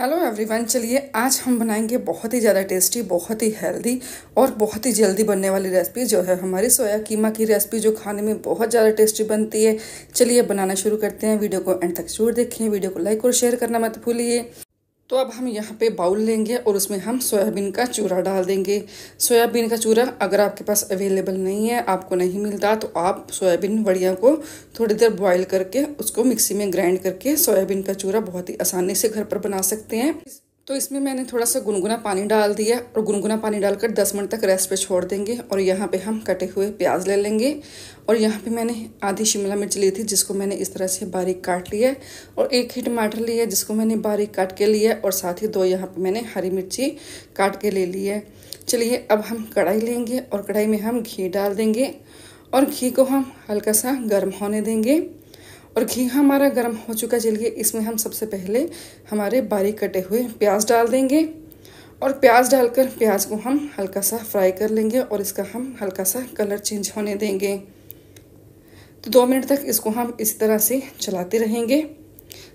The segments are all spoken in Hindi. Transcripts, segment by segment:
हेलो एवरीवन चलिए आज हम बनाएंगे बहुत ही ज़्यादा टेस्टी बहुत ही हेल्दी और बहुत ही जल्दी बनने वाली रेसिपी जो है हमारी सोया कीमा की रेसिपी जो खाने में बहुत ज़्यादा टेस्टी बनती है चलिए बनाना शुरू करते हैं वीडियो को एंड तक जरूर देखें वीडियो को लाइक और शेयर करना मत भूलिए तो अब हम यहाँ पे बाउल लेंगे और उसमें हम सोयाबीन का चूरा डाल देंगे सोयाबीन का चूरा अगर आपके पास अवेलेबल नहीं है आपको नहीं मिलता तो आप सोयाबीन बढ़िया को थोड़ी देर बॉईल करके उसको मिक्सी में ग्राइंड करके सोयाबीन का चूरा बहुत ही आसानी से घर पर बना सकते हैं तो इसमें मैंने थोड़ा सा गुनगुना पानी डाल दिया और गुनगुना पानी डालकर 10 मिनट तक रेस्ट पे छोड़ देंगे और यहाँ पे हम कटे हुए प्याज ले लेंगे और यहाँ पे मैंने आधी शिमला मिर्च ली थी जिसको मैंने इस तरह से बारीक काट लिया है और एक ही टमाटर लिया जिसको मैंने बारीक काट के लिया है और साथ ही दो यहाँ पर मैंने हरी मिर्ची काट के ले ली है चलिए अब हम कढ़ाई लेंगे और कढ़ाई में हम घी डाल देंगे और घी को हम हल्का सा गर्म होने देंगे और घी हमारा गर्म हो चुका है चलिए इसमें हम सबसे पहले हमारे बारीक कटे हुए प्याज डाल देंगे और प्याज डालकर प्याज को हम हल्का सा फ्राई कर लेंगे और इसका हम हल्का सा कलर चेंज होने देंगे तो दो मिनट तक इसको हम इस तरह से चलाते रहेंगे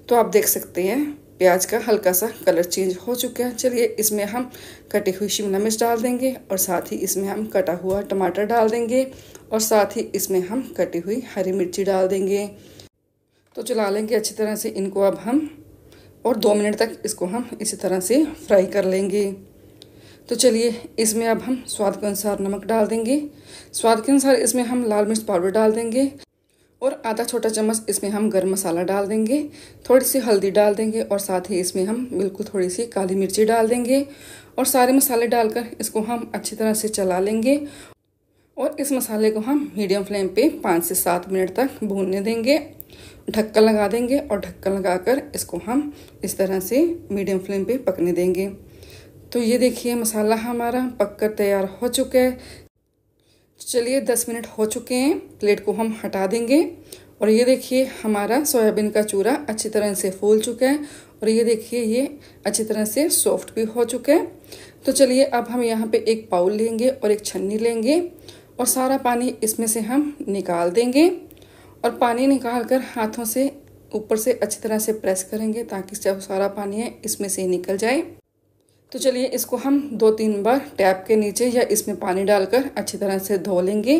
तो आप देख सकते हैं प्याज का हल्का सा कलर चेंज हो चुका है चलिए इसमें हम कटी हुई शिमला मिर्च डाल देंगे और साथ ही इसमें हम कटा हुआ टमाटर डाल देंगे और साथ ही इसमें हम कटी हुई हरी मिर्ची डाल देंगे तो चला लेंगे अच्छी तरह से इनको अब हम और दो मिनट तक इसको हम इसी तरह से फ्राई कर लेंगे तो चलिए इसमें अब हम स्वाद के अनुसार नमक डाल देंगे स्वाद के अनुसार इसमें हम लाल मिर्च पाउडर डाल देंगे और आधा छोटा चम्मच इसमें हम गर्म मसाला डाल देंगे थोड़ी सी हल्दी डाल देंगे और साथ ही इसमें हम बिल्कुल थोड़ी सी काली मिर्ची डाल देंगे और सारे मसाले डालकर इसको हम अच्छी तरह से चला लेंगे और इस मसाले को हम मीडियम फ्लेम पे पाँच से सात मिनट तक भूनने देंगे ढक्कन लगा देंगे और ढक्कन लगाकर इसको हम इस तरह से मीडियम फ्लेम पे पकने देंगे तो ये देखिए मसाला हमारा पककर तैयार हो चुका है तो चलिए दस मिनट हो चुके हैं प्लेट को हम हटा देंगे और ये देखिए हमारा सोयाबीन का चूरा अच्छी तरह से फूल चुका है और ये देखिए ये अच्छी तरह से सॉफ्ट भी हो चुका है तो चलिए अब हम यहाँ पे एक पाउल लेंगे और एक छन्नी लेंगे और सारा पानी इसमें से हम निकाल देंगे और पानी निकाल कर हाथों से ऊपर से अच्छी तरह से प्रेस करेंगे ताकि जब सारा पानी है इसमें से निकल जाए तो चलिए इसको हम दो तीन बार टैप के नीचे या इसमें पानी डालकर अच्छी तरह से धो लेंगे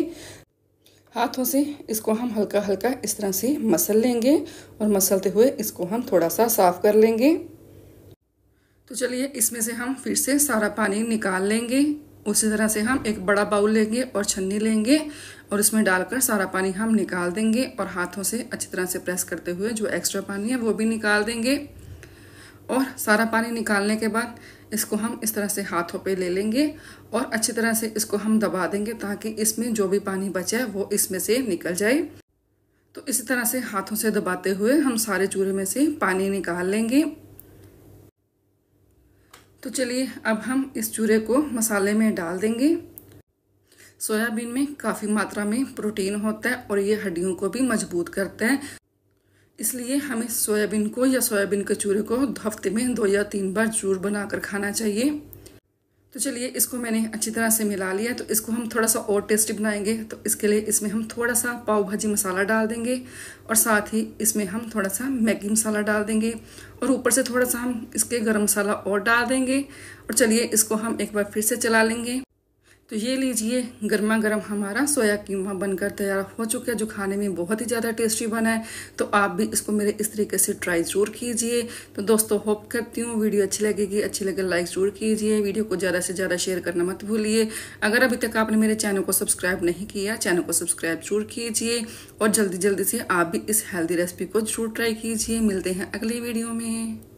हाथों से इसको हम हल्का हल्का इस तरह से मसल लेंगे और मसलते हुए इसको हम थोड़ा सा साफ़ कर लेंगे तो चलिए इसमें से हम फिर से सारा पानी निकाल लेंगे उसी तरह से हम एक बड़ा बाउल लेंगे और छन्नी लेंगे और इसमें डालकर सारा पानी हम निकाल देंगे और हाथों से अच्छी तरह से प्रेस करते हुए जो एक्स्ट्रा पानी है वो भी निकाल देंगे और सारा पानी निकालने के बाद इसको हम इस तरह से हाथों पे ले लेंगे और अच्छी तरह से इसको हम दबा देंगे ताकि इसमें जो भी पानी बचे वो इसमें से निकल जाए तो इसी तरह से हाथों से दबाते हुए हम सारे चूरे में से पानी निकाल लेंगे तो चलिए अब हम इस चूरे को मसाले में डाल देंगे सोयाबीन में काफ़ी मात्रा में प्रोटीन होता है और ये हड्डियों को भी मजबूत करता है इसलिए हमें सोयाबीन को या सोयाबीन के चूरे को हफ्ते में दो या तीन बार चूर बनाकर खाना चाहिए तो चलिए इसको मैंने अच्छी तरह से मिला लिया तो इसको हम थोड़ा सा और टेस्टी बनाएंगे तो इसके लिए इसमें हम थोड़ा सा पाव भाजी मसाला डाल देंगे और साथ ही इसमें हम थोड़ा सा मैगी मसाला डाल देंगे और ऊपर से थोड़ा सा हम इसके गरम मसाला और डाल देंगे और चलिए इसको हम एक बार फिर से चला लेंगे तो ये लीजिए गर्मा गर्म हमारा सोया कीमा बनकर तैयार हो चुका है जो खाने में बहुत ही ज़्यादा टेस्टी बना है तो आप भी इसको मेरे इस तरीके से ट्राई ज़रूर कीजिए तो दोस्तों होप करती हूँ वीडियो अच्छी लगेगी अच्छी लगे लाइक ज़रूर कीजिए वीडियो को ज़्यादा से ज़्यादा शेयर करना मत भूलिए अगर अभी तक आपने मेरे चैनल को सब्सक्राइब नहीं किया चैनल को सब्सक्राइब जरूर कीजिए और जल्दी जल्दी से आप भी इस हेल्दी रेसिपी को जरूर ट्राई कीजिए मिलते हैं अगले वीडियो में